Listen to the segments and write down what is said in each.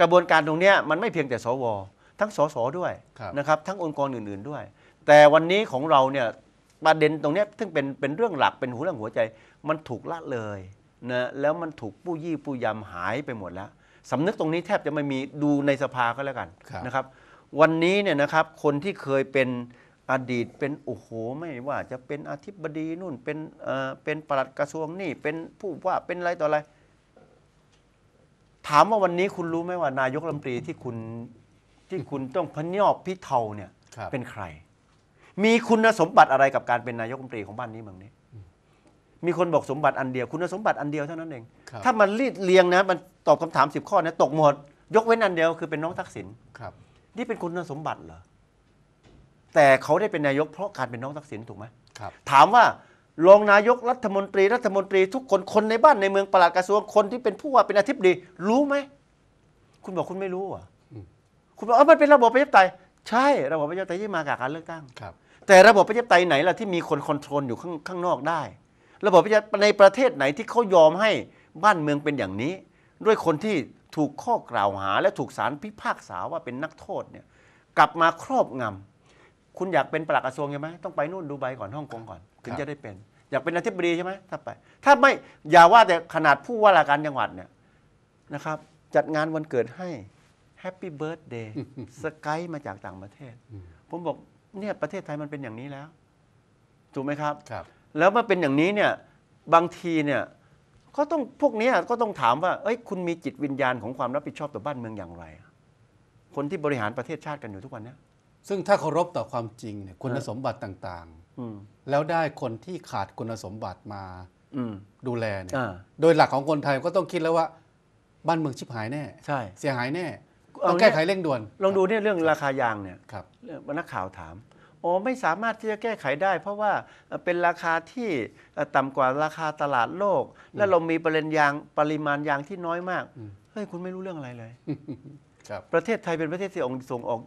กระบวนการตรงนี้มันไม่เพียงแต่สวทั้งสสด้วยนะครับทั้งองค์กรอื่นๆด้วย แต่วันนี้ของเราเนี่ยประเด็นตรงนี้ซึ่งเป็นเป็นเรื่องหลักเป็นหัวเรื่องหัวใจ มันถูกละเลยนะแล้วมันถูกปู้ยี่ปู้ยำหายไปหมดแล้วสำนึกตรงนี้แทบจะไม่มีดูในสภาก็แล้วกันนะครับวันนี้เนี่ยนะครับคนที่เคยเป็นอดีตเป็นโอ้โหไม่ว่าจะเป็นอธิบดีนู่นเป็นเอ่อเป็นปลัดกระทรวงนี่เป็นผู้ว่าเป็นอะไรต่ออะไรถามว่าวันนี้คุณรู้ไหมว่านายกรัฐมนตรีที่คุณที่คุณต้องพนอกพิเทาเนี่ย เป็นใคร มีคุณสมบัติอะไรกับการเป็นนายกรัฐมนตรีของบ้านนี้เมืองนี้ มีคนบอกสมบัติอันเดียวคุณสมบัติอันเดียวเท่านั้นเอง ถ้ามันรีดเรียงนะ มันตอบคำถามสิบข้อเนี่ยตกหมด ยกเว้นอันเดียวคือเป็นน้องทักษิณครับ นี่เป็นคุณสมบัติเหรอแต่เขาได้เป็นนายกเพราะการเป็นน้องทักษิณถูกไหมครับ ถามว่ารองนายกรัฐมนตรีรัฐมนตรี ทุกคนคนในบ้านในเมืองปลาดกระทรวงคนที่เป็นผู้ว่าเป็นอาทิ์ดี รู้ไหม คุณบอกคุณไม่รู้อ่ะคุณบอกเออมันเป็นระบบประชาธิปไตยใช่ระบบประชาธิปไตยที่มาจากการเลือกตั้งครับ แต่ระบบประชาธิปไตยไหนล่ะที่มีคนคอนโทรลอยู่ข้างข้างนอกได้ ระบบประชาในประเทศไหนที่เขายอมให้บ้านเมืองเป็นอย่างนี้ ด้วยคนที่ถูกข้อกล่าวหาและถูกศาลพิพากษาว่าเป็นนักโทษเนี่ย กลับมาครอบงำคุณอยากเป็นปลัดกระทรวงใช่ไหมต้องไปนู่นดูใบก่อนฮ่องกงก่อนถึงจะได้เป็นอยากเป็นอธิบดีใช่ไหมถ้าไปถ้าไม่อย่าว่าแต่ขนาดผู้ว่าราชการจังหวัดเนี่ยนะครับ จัดงานวันเกิดให้แฮปปี้เบิร์ดเดย์สกายมาจากต่างประเทศ ผมบอกเนี่ยประเทศไทยมันเป็นอย่างนี้แล้ว ถูกไหมครับครับ แล้วมาเป็นอย่างนี้เนี่ยบางทีเนี่ยก็ต้องพวกนี้ก็ต้องถามว่าเอ้ย คุณมีจิตวิญญาณของความรับผิดชอบต่อบ้านเมืองอย่างไร คนที่บริหารประเทศชาติกันอยู่ทุกวันนี้ซึ่งถ้าเคารพต่อความจริงเนี่ยคุณสมบัติต่างแล้วได้คนที่ขาดคุณสมบัติมาดูแลเนี่ยโดยหลักของคนไทยก็ต้องคิดแล้วว่าบ้านเมืองชิบหายแน่ใช่ เสียหายแน่ต้องแก้ไขเร่งด่วนลองดูเนี่ยเรื่องราคายางเนี่ยครับนักข่าวถามโอ้ไม่สามารถที่จะแก้ไขได้ เพราะว่าเป็นราคาที่ต่ำกว่าราคาตลาดโลก และเรามีปริยางปริมาณยางที่น้อยมากเฮ้ยคุณไม่รู้เรื่องอะไรเลยประเทศไทยเป็นประเทศที่ส่งออก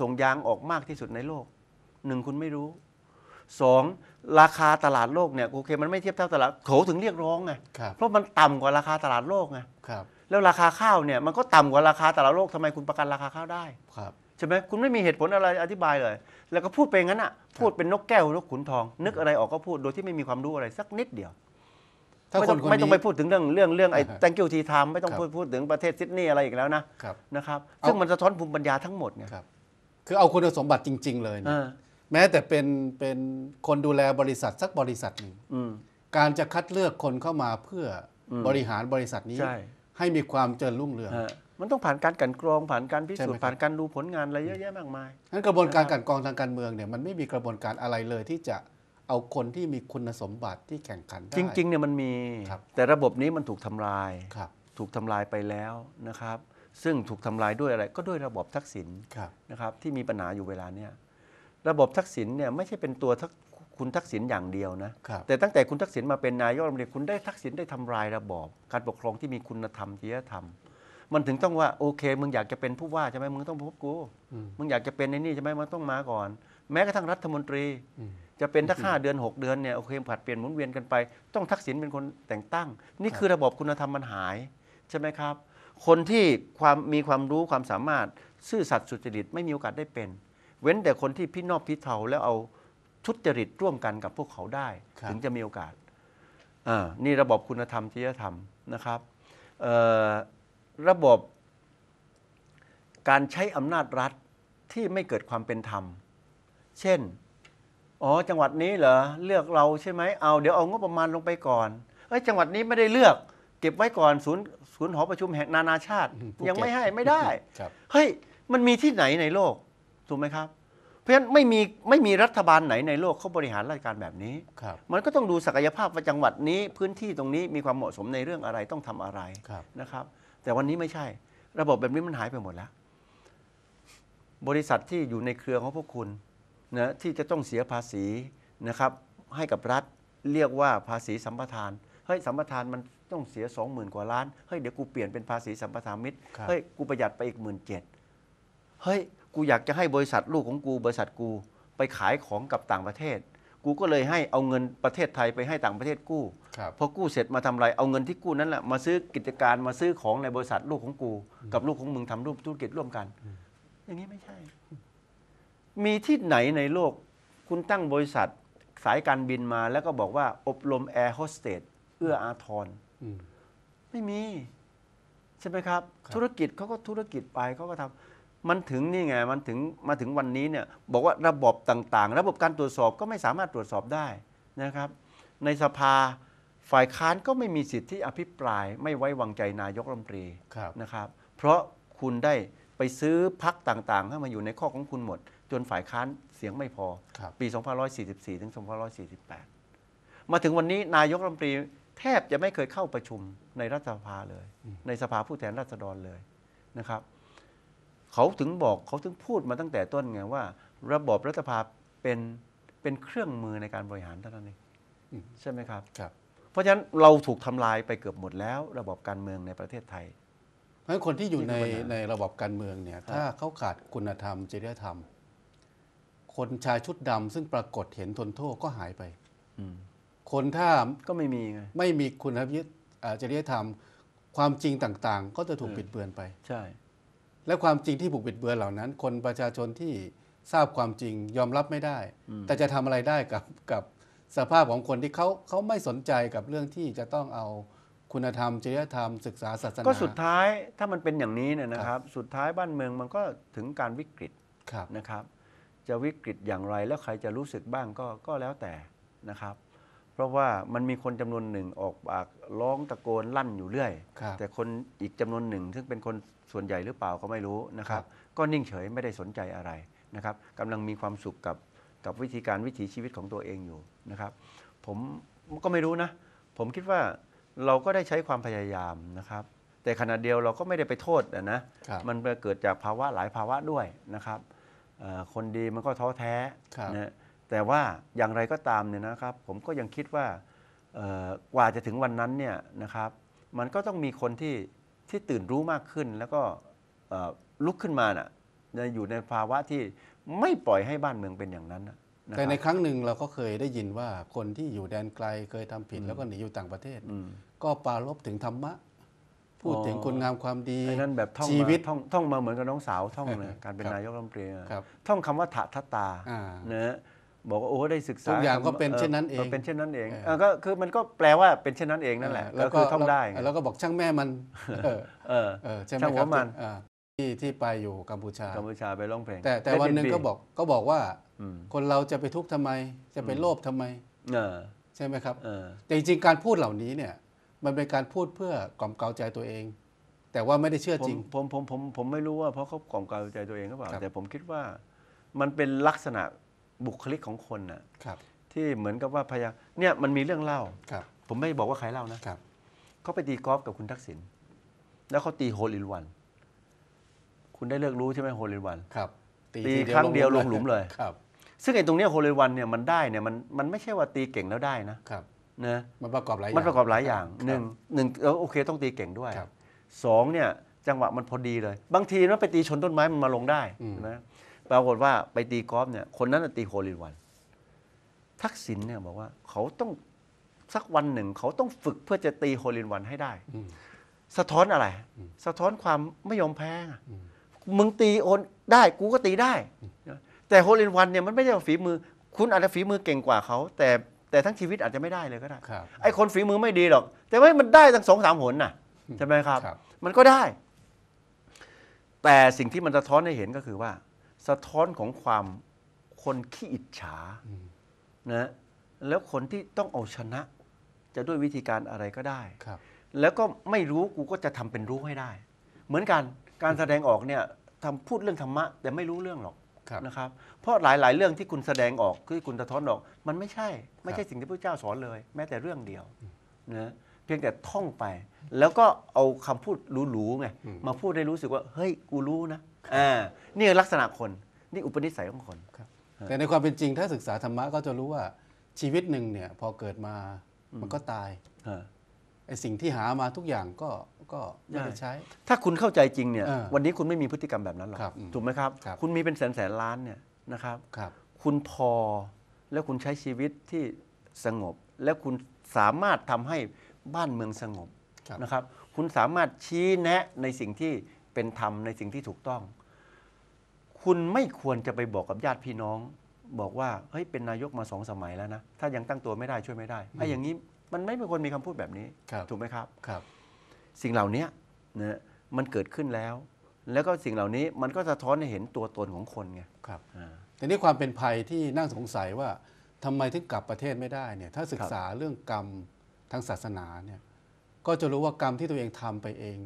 ส่งยางออกมากที่สุดในโลกหนึ่งคุณไม่รู้สองราคาตลาดโลกเนี่ยโอเค มันไม่เทียบเท่าตลาดโถถึงเรียกร้องไงเพราะมันต่ำกว่าราคาตลาดโลกไงแล้วราคาข้าวเนี่ยมันก็ต่ำกว่าราคาตลาดโลกทำไมคุณประกันราคาข้าวได้ครับใช่ไหมคุณไม่มีเหตุผลอะไรอธิบายเลย แล้วก็พูดไปงั้นอ่ะพูดเป็นนกแก้วนกขุนทอง นึกอะไรออกก็พูดโดยที่ไม่มีความรู้อะไร สักนิดเดียวไม่ต้องไม่ต้องไปพูดถึงเรื่องเรื่องเรื่องไอ้ thank you ทีทามไม่ต้องพูดพูดถึงประเทศซิดนีย์อะไรอีกแล้วนะนะครับซึ่งมันสะท้อนภูมิปัญญาทั้งหมดไงค่ยคือเอาคุณสมบัติจริงๆเลยเนี่ยแม้แต่เป็นเป็นคนดูแลบริษัทสักบริษัทหนึ่งการจะคัดเลือกคนเข้ามาเพื่อบริหารบริษัทนี้ใให้มีความเจริญรุ่งเรืองมันต้องผ่านการกลันกรองผ่านการพิสูจน์ผ่านการดูผลงานอะไรเยอะแยะมากมายนั้นกระบวนการกลันกรองทางการเมืองเนี่ยมันไม่มีกระบวนการอะไรเลยที่จะเอาคนที่มีคุณสมบัติที่แข่งขันได้จริงๆเนี่ยมันมี แต่ระบบนี้มันถูกทำลายครับถูกทำลายไปแล้วนะครับซึ่งถูกทำลายด้วยอะไร ก็ด้วยระบบทักษิณนะครับที่มีปัญหาอยู่เวลาเนี่ยระบบทักษิณเนี่ยไม่ใช่เป็นตัวทักคุณทักษิณอย่างเดียวนะ แต่ตั้งแต่คุณทักษิณมาเป็นนายกรัฐมนตรีคุณได้ทักษิณได้ทำลายระบอบ การปกครองที่มีคุณธรรมจริยธรรม มันถึงต้องว่าโอเคมึงอยากจะเป็นผู้ว่าใช่ไหมมึงต้องพบกูมึงอยากจะเป็นในนี่ใช่ไหมมันต้องมาก่อน แม้กระทั่งรัฐมนตรีจะเป็นท้กษ้าเดือน 6 เดือนเนี่ยโอเค ผัดเปลี่ยนหมุนเวียนกันไปต้องทักษิณเป็นคนแต่งตั้ง นี่คือระบบคุณธรรมมันหาย ใช่ไหมครับ คนที่ความมีความรู้ความสามารถซื่อสัตย์สุจริตไม่มีโอกาสได้เป็นเว้นแต่คนที่พินอบพิเทาแล้วเอาชุดจริตร่วมกันกับพวกเขาได้ ถึงจะมีโอกาสนี่ระบบคุณธรรมจริยธรรมนะครับ ระบบการใช้อำนาจรัฐที่ไม่เกิดความเป็นธรรม เช่น อ๋อ จังหวัดนี้เหรอเลือกเราใช่ไหมเอาเดี๋ยวเอางบประมาณลงไปก่อน เอ้ยจังหวัดนี้ไม่ได้เลือก เก็บไว้ก่อนศูนย์ศูนย์หอประชุมแห่งนานาชาติ ยังไม่ให้ไม่ได้เฮ้ยมันมีที่ไหนในโลกถูกไหมครับ เพราะฉะนั้นไม่มีไม่มีรัฐบาลไหนในโลกเขาบริหารราชการแบบนี้ มันก็ต้องดูศักยภาพว่จังหวัดนี้พื้นที่ตรงนี้มีความเหมาะสมในเรื่องอะไรต้องทำอะไรรนะครับ แต่วันนี้ไม่ใช่ ระบบแบบนี้มันหายไปหมดแล้ว บริษัทที่อยู่ในเครือของพวกคุณนะที่จะต้องเสียภาษีนะครับ ให้กับรัฐเรียกว่าภาษีสัมปทาน เฮ้ยสัมปทานมันต้องเสียสองหมื่นกว่าล้าน เฮ้ยเดี๋ยวกูเปลี่ยนเป็นภาษีสัมปทานมิตรเฮ้ยกูประหยัดไปอีกหมื่นเจ็ดเฮ้ยกูอยากจะให้บริษัทลูกของกู บริษัทกู ไปขายของกับต่างประเทศ กูก็เลยให้เอาเงินประเทศไทยไปให้ต่างประเทศกู้ พอกู้เสร็จมาทำไรเอาเงินที่กู้นั้นแหละมาซื้อกิจการมาซื้อของในบริษัทลูกของกู กับลูกของมึงทำร่วมธุรกิจร่วมกัน อย่างนี้ไม่ใช่ มีที่ไหนในโลก คุณตั้งบริษัทสายการบินมาแล้วก็บอกว่าอบรมแอร์โฮสเตสเอื้ออาทรไม่มีใช่ไหมครับ ธุรกิจเขาก็ธุรกิจไปเขาก็ทำมันถึงนี่ไงมันถึงมาถึงวันนี้เนี่ยบอกว่าระบบต่างๆ ระบบการตรวจสอบก็ไม่สามารถตรวจสอบได้นะครับ ในสภาฝ่ายค้านก็ไม่มีสิทธิที่อภิปรายไม่ไว้วางใจนายกรัฐมนตรีนะครับ เพราะคุณได้ไปซื้อพักต่างๆให้มาอยู่ในข้อของคุณหมดจนฝ่ายค้านเสียงไม่พอ ปี 2544 ถึง 2548 มาถึงวันนี้นายกรัฐมนตรีแทบจะไม่เคยเข้าประชุมในรัฐสภาเลย ในสภาผู้แทนราษฎรเลยนะครับเขาถึงบอกเขาถึงพูดมาตั้งแต่ต้นไงว่า ระบบรัฐสภาเป็นเป็นเครื่องมือในการบริหารเท่านั้นเองใช่ไหมครับครับ เพราะฉะนั้นเราถูกทำลายไปเกือบหมดแล้ว ระบบการเมืองในประเทศไทย เพราะฉะนั้นคนที่อยู่ในในระบบการเมืองเนี่ยถ้าเขาขาดคุณธรรม จริยธรรม คนชายชุดดำ ซึ่งปรากฏเห็นทนโทษก็หายไปคนถ้าก็ไม่มีไงไม่มีคุณธรรมจริยธรรม ความจริงต่าง ๆ ก็จะถูกปิดเบือนไปใช่และความจริงที่ผูกบิดเบือนเหล่านั้น คนประชาชนที่ทราบความจริงยอมรับไม่ได้ แต่จะทำอะไรได้กับกับสภาพของคนที่เขาเขาไม่สนใจกับเรื่องที่จะต้องเอาคุณธรรมจริยธรรมศึกษาศาสนาก็สุดท้ายถ้ามันเป็นอย่างนี้เนี่ยนะครับ สุดท้ายบ้านเมืองมันก็ถึงการวิกฤตนะครับ จะวิกฤตอย่างไร แล้วใครจะรู้สึกบ้างก็ก็แล้วแต่นะครับพราะว่ามันมีคนจำนวนหนึ่งออกปากร้องตะโกนลั่นอยู่เรื่อยแต่คนอีกจำนวนหนึ่งซึ่งเป็นคนส่วนใหญ่หรือเปล่าก็ไม่รู้นะครับ ก็นิ่งเฉยไม่ได้สนใจอะไรนะครับกำลังมีความสุขกับกับวิธีการวิถีชีวิตของตัวเองอยู่นะครับ ผมก็ไม่รู้นะ ผมคิดว่าเราก็ได้ใช้ความพยายามนะครับ แต่ขณะเดียวเราก็ไม่ได้ไปโทษนะมันเกิดจากภาวะหลายภาวะด้วยนะครับคนดีมันก็ท้อแท้นะแต่ว่าอย่างไรก็ตามเนี่ยนะครับ ผมก็ยังคิดว่า กว่าจะถึงวันนั้นเนี่ยนะครับ มันก็ต้องมีคนที่ที่ตื่นรู้มากขึ้น แล้วก็ลุกขึ้นมาน่ะอยู่ในภาวะที่ไม่ปล่อยให้บ้านเมืองเป็นอย่างนั้นนะแต่ในครั้งหนึ่งเราก็เคยได้ยินว่าคนที่อยู่แดนไกลเคยทำผิดแล้วก็หนีอยู่ต่างประเทศก็ปาลบถึงธรรมะพูดถึงคุณงามความดีนั่นแบบชีวิตท่องท่องมาเหมือนกับน้องสาวท่องเลยการเป็นนายกรัฐมนตรีท่องคำว่าถะทะตตาเนะบอกว่าโอ้ได้ศึกษาทุกอย่างก็เป็นเช่นนั้นเองเป็นเช่นนั้นเองก็คือมันก็แปลว่าเป็นเช่นนั้นเองนั่นแหละแล้วก็ท่องได้แล้วก็บอกช่างแม่มันเออช่างหัวมันที่ที่ไปอยู่กัมพูชากัมพูชาไปร้องเพลงแต่แต่วันหนึ่งก็บอกก็บอกว่าคนเราจะไปทุกข์ทำไม จะไปโลภทำไมใช่ไหมครับแต่จริงการพูดเหล่านี้เนี่ย มันเป็นการพูดเพื่อกล่อมเกลาใจตัวเอง แต่ว่าไม่ได้เชื่อจริงผมผมผมผมไม่รู้ว่าเพราะเขากล่อมเกลาใจตัวเองหรือเปล่า แต่ผมคิดว่า มันเป็นลักษณะบุคลิกของคนน่ะครับ ที่เหมือนกับว่าพยาเนี่ยมันมีเรื่องเล่าครับ ผมไม่บอกว่าใครเล่านะครับเขาไปตีกอล์ฟกับคุณทักษิณแล้วเขาตีโฮลินวันคุณได้เลือกรู้ใช่ไหมโฮลินวัน ครับตีครั้งเดียวลงหลุมเลยครับซึ่งไอ้ตรงเนี้ยโฮลินวันเนี่ยมันได้เนี่ยมันมันไม่ใช่ว่าตีเก่งแล้วได้นะครับนะมันประกอบหลายอย่างมันประกอบหลายอย่างหนึ่งหนึ่งโอเค ต้องตีเก่งด้วยครับสองเนี่ยจังหวะมันพอดีเลย บางทีมันไปตีชนต้นไม้มันมาลงได้นะปรากฏว่าไปตีกอล์ฟเนี่ยคนนั้นตีโฮลินวัน ทักษิณเนี่ยบอกว่า เขาต้องสักวันหนึ่ง เขาต้องฝึกเพื่อจะตีโฮลินวันให้ได้สะท้อนอะไร สะท้อนความไม่ยอมแพ้มึงตีโอนได้ กูก็ตีได้ แต่โฮลินวันเนี่ยมันไม่ใช่ฝีมือ คุณอาจจะฝีมือเก่งกว่าเขาแต่แต่ทั้งชีวิตอาจจะไม่ได้เลยก็ได้ไอคนฝีมือไม่ดีหรอก แต่ว่ามันได้ทั้งสองสามหนน่ะใช่ไหมครับ มันก็ได้ แต่สิ่งที่มันสะท้อนให้เห็นก็คือว่าสะท้อนของความคนขี้อิจฉานะแล้วคนที่ต้องเอาชนะจะด้วยวิธีการอะไรก็ได้แล้วก็ไม่รู้กูก็จะทำเป็นรู้ให้ได้ เหมือนกันการแสดงออกเนี่ยทำพูดเรื่องธรรมะ แต่ไม่รู้เรื่องหรอกนะครับ เพราะหลายๆเรื่องที่คุณแสดงออกคือคุณสะท้อนออก มันไม่ใช่ไม่ใช่สิ่งที่พระเจ้าสอนเลย แม้แต่เรื่องเดียวนะเพียงแต่ท่องไป แล้วก็เอาคำพูดหรูๆไงมาพูดได้รู้สึกว่า เฮ้ยกูรู้นะอ่นี่ลักษณะคนนี่อุปนิสัยของคนแต่ในความเป็นจริงถ้าศึกษาธรรมะก็จะรู้ว่าชีวิตหนึ่งเนี่ยพอเกิดมามันก็ตายไอสิ่งที่หามาทุกอย่างก็ก็ไม่ได้ใช้ ถ้าคุณเข้าใจจริงเนี่ย วันนี้คุณไม่มีพฤติกรรมแบบนั้นหรอก ถูกไหมครับ คุณมีเป็นแสนแสนล้านเนี่ยนะครับครับ คุณพอแล้วคุณใช้ชีวิตที่สงบ และคุณสามารถทำให้บ้านเมืองสงบนะครับ คุณสามารถชี้แนะในสิ่งที่เป็นธรรมในสิ่งที่ถูกต้อง คุณไม่ควรจะไปบอกกับญาติพี่น้อง บอกว่าเฮ้ยเป็นนายกมาสองสมัยแล้วนะถ้ายังตั้งตัวไม่ได้ช่วยไม่ได้ไอ้อย่างนี้มันไม่ควรมีคำพูดแบบนี้ถูกไหมครับครับ สิ่งเหล่านี้นะมันเกิดขึ้นแล้ว แล้วก็สิ่งเหล่านี้มันก็สะท้อนให้เห็นตัวตนของคนไงครับแต่นี่ความเป็นภัยที่น่าสงสัยว่าทำไมถึงกลับประเทศไม่ได้ เนี่ย ถ้าศึกษาเรื่องกรรมทางศาสนาเนี่ยก็จะรู้ว่ากรรมที่ตัวเองทำไปเอง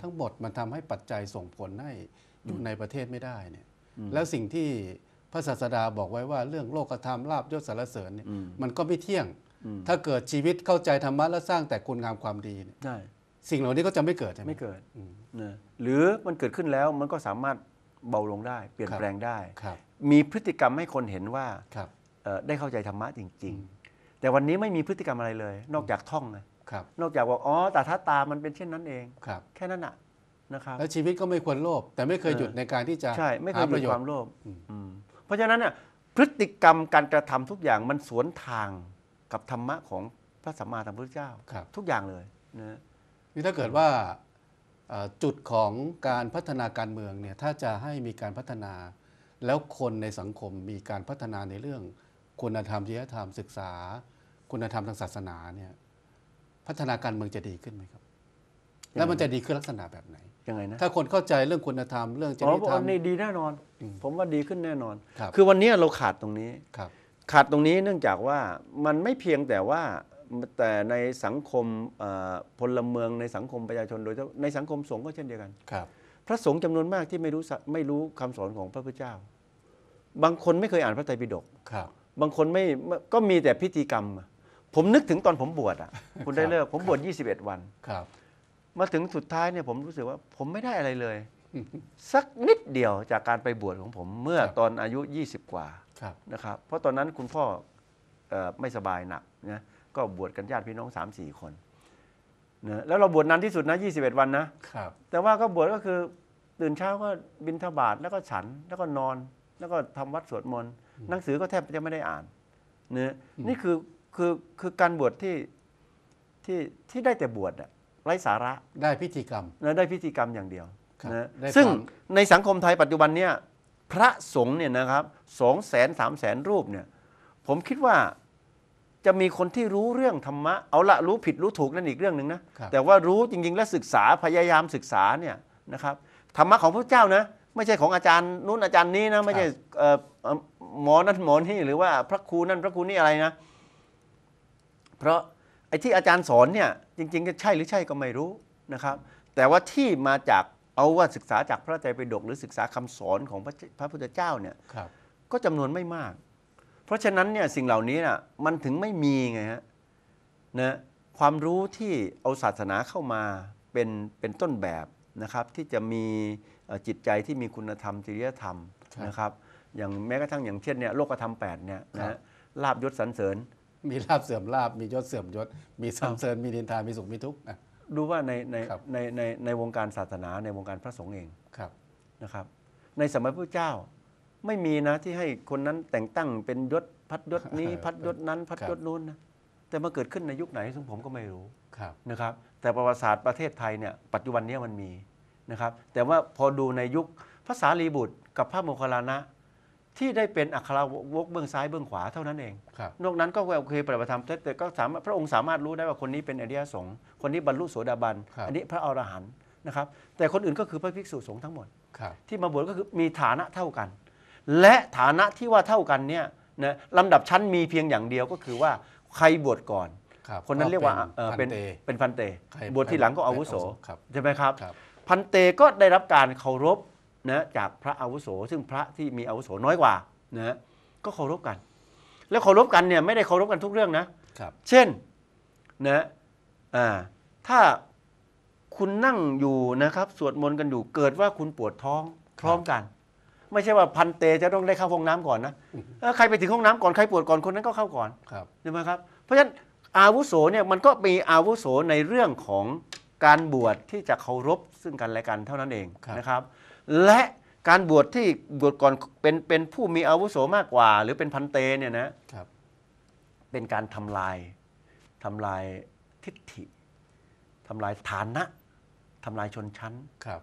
ทั้งหมดมันทำให้ปัจจัยส่งผลให้อยู่ในประเทศไม่ได้เนี่ยแล้วสิ่งที่พระศาสดาบอกไว้ว่าเรื่องโลกธรรมลาบยศสารเสริญเนี่ยมันก็ไม่เที่ยงถ้าเกิดชีวิตเข้าใจธรรมะ และสร้างแต่คุณงามความดีเนี่ยสิ่งเหล่านี้ก็จะไม่เกิดใช่ไหมไม่เกิด หรือมันเกิดขึ้นแล้วมันก็สามารถเบาลงได้ เปลี่ยนแปลงได้มีพฤติกรรมให้คนเห็นว่าได้เข้าใจธรรมะจริง ๆ แต่วันนี้ไม่มีพฤติกรรมอะไรเลย นอกจากท่องนะครับนอกจากบอกอ๋อแต่ถ้าตามันเป็นเช่นนั้นเองครับ แค่นั้นอ่ะนะครับและชีวิตก็ไม่ควรโลภแต่ไม่เคยหยุดในการที่จะใช่ไม่เคยหยุดความโลภเพราะฉะนั้นเนี่ยพฤติกรรมการกระทำทุกอย่างมันสวนทางกับธรรมะของพระสัมมาสัมพุทธเจ้าทุกอย่างเลยนะนี่ถ้าเกิดว่าจุดของการพัฒนาการเมืองเนี่ย ถ้าจะให้มีการพัฒนา แล้วคนในสังคมมีการพัฒนาในเรื่อง คุณธรรมจริยธรรมศึกษา คุณธรรมทางศาสนาเนี่ยพัฒนาการเมืองจะดีขึ้นไหมครับ แล้วมันจะดีขึ้นลักษณะแบบไหนยังไงนะถ้าคนเข้าใจเรื่องคุณธรรมเรื่องจริยธรรมนี่ดีแน่นอน ผมว่าดีขึ้นแน่นอนคือวันนี้เราขาดตรงนี้ขาดตรงนี้เนื่องจากว่ามันไม่เพียงแต่ว่าแต่ในสังคมพลเมืองในสังคมประชาชน โดยในสังคมสงฆ์ก็เช่นเดียวกันครับ พระสงฆ์จำนวนมากที่ไม่รู้ไม่รู้คำสอนของพระพุทธเจ้า บางคนไม่เคยอ่านพระไตรปิฎกครับ บางคนไม่ก็มีแต่พิธีกรรมผมนึกถึงตอนผมบวชอ่ะคุณได้เลิกผมบวช21วันครับมาถึงสุดท้ายเนี่ยผมรู้สึกว่าผมไม่ได้อะไรเลย สักนิดเดียวจากการไปบวชของผม เมื่อตอนอายุ 20 กว่าครับนะครับ เพราะตอนนั้นคุณพ่อออไม่สบายหนักนะก็บวชกันญาติพี่น้อง3 4คนนะแล้วเราบวชนานที่สุดนะ21วันนะครับแต่ว่าก็บวชก็คือตื่นเช้าก็บินทบาทแล้วก็ฉันแล้วก็นอน แล้วก็ทำวัดสวดมนต์หนังสือก็แทบจะไม่ได้อ่านเนะนี่คือคือคือการบวชที่ที่ที่ได้แต่บวชอะไร้สาระได้พิธีกรรมและได้พิธีกรรมอย่างเดียวนะซึ่งในสังคมไทยปัจจุบันเนี่ยพระสงฆ์เนี่ยนะครับสองแสนสามแสนรูปเนี่ยผมคิดว่าจะมีคนที่รู้เรื่องธรรมะเอาละรู้ผิดรู้ถูกนั่นอีกเรื่องหนึ่งนะแต่ว่ารู้จริง ๆ และศึกษาพยายามศึกษาเนี่ยนะครับ ธรรมะของพระเจ้านะไม่ใช่ของอาจารย์นู้นอาจารย์นี้นะไม่ใช่หมอนั่นหมอนี่หรือว่าพระครูนั่นพระครูนี่อะไรนะเพราะไอ้ที่อาจารย์สอนเนี่ย จริงๆจะใช่หรือใช่ก็ไม่รู้นะครับ แต่ว่าที่มาจากเอาว่าศึกษาจากพระใจไปดกหรือศึกษาคำสอนของพระพระพุทธเจ้าเนี่ยก็จำนวนไม่มาก เพราะฉะนั้นเนี่ยสิ่งเหล่านี้นะมันถึงไม่มีไงฮะนะความรู้ที่เอาศาสนาเข้ามาเป็นเป็นต้นแบบนะครับที่จะมีจิตใจที่มีคุณธรรม จริยธรรมนะครับอย่างแม้กระทั่งอย่างเช่นเนี่ยโลกธรรมแปดเนี่ยนะลาบยศสรรเสริญมีลาบเสื่อมลาบมียศเสื่อมยศมีสัมเสริญมีดินทามีสุขมีทุกข์นะดูว่าในในในในในวงการศาสนา ในวงการพระสงฆ์เองครับนะครับ ในสมัยพระเจ้าไม่มีนะที่ให้คนนั้นแต่งตั้งเป็นยศพัดยศนี้ พัดยศนั้น พัดยศนู้นนะแต่มาเกิดขึ้นในยุคไหนซึ่งผมก็ไม่รู้ครับนะครับแต่ประวัติศาสตร์ประเทศไทยเนี่ยปัจจุบันนี้มันมีนะครับ แต่ว่าพอดูในยุคภาษาลีบุตรกับพระโมคคัลลานะที่ได้เป็นอัครวกเบื้องซ้ายเบื้องขวาเท่านั้นเองนอกนั้นก็โอเคปฏิบัติธรรมแต่ก็สามารถพระองค์สามารถรู้ได้ว่าคนนี้เป็นอริยสงฆ์คนนี้บรรลุโสดาบันอันนี้พระอรหันต์นะครับแต่คนอื่นก็คือพระภิกษุสงฆ์ทั้งหมด ที่มาบวชก็คือมีฐานะเท่ากัน และฐานะที่ว่าเท่ากันเนี่ยนะลำดับชั้นมีเพียงอย่างเดียวก็คือว่าใครบวชก่อนคนนั้นเรียกว่าเป็นเป็นพันเตบวชทีหลังก็อาวุโสใช่ไหมครับครับ พันเตก็ได้รับการเคารพนะจากพระอาวุโส ซึ่งพระที่มีอาวุโสน้อยกว่านะก็เคารพกัน แล้วเคารพกันเนี่ยไม่ได้เคารพกันทุกเรื่องนะครับ เช่นนะอ่าถ้าคุณนั่งอยู่นะครับสวดมนต์กันอยู่เกิดว่าคุณปวดท้องพร้อมกัน ไม่ใช่ว่าพันเตจะต้องได้เข้าห้องน้ำก่อนนะเ้อใครไปถึงห้องน้ำก่อนใครปวดก่อน คนนั้นก็เข้าก่อนครับใช่ไหมครับ เพราะฉะนั้นอาวุโสเนี่ยมันก็มีอาวุโสในเรื่องของการบวชที่จะเคารพซึ่งกันและกันเท่านั้นเองนะครับและการบวชที่บวชก่อนเป็นเป็นผู้มีอาวุโสมากกว่า หรือเป็นพันเตเนี่ยนะครับ เป็นการทำลายทำลายทิฏฐิทำลายฐานะทำลายชนชั้นครับ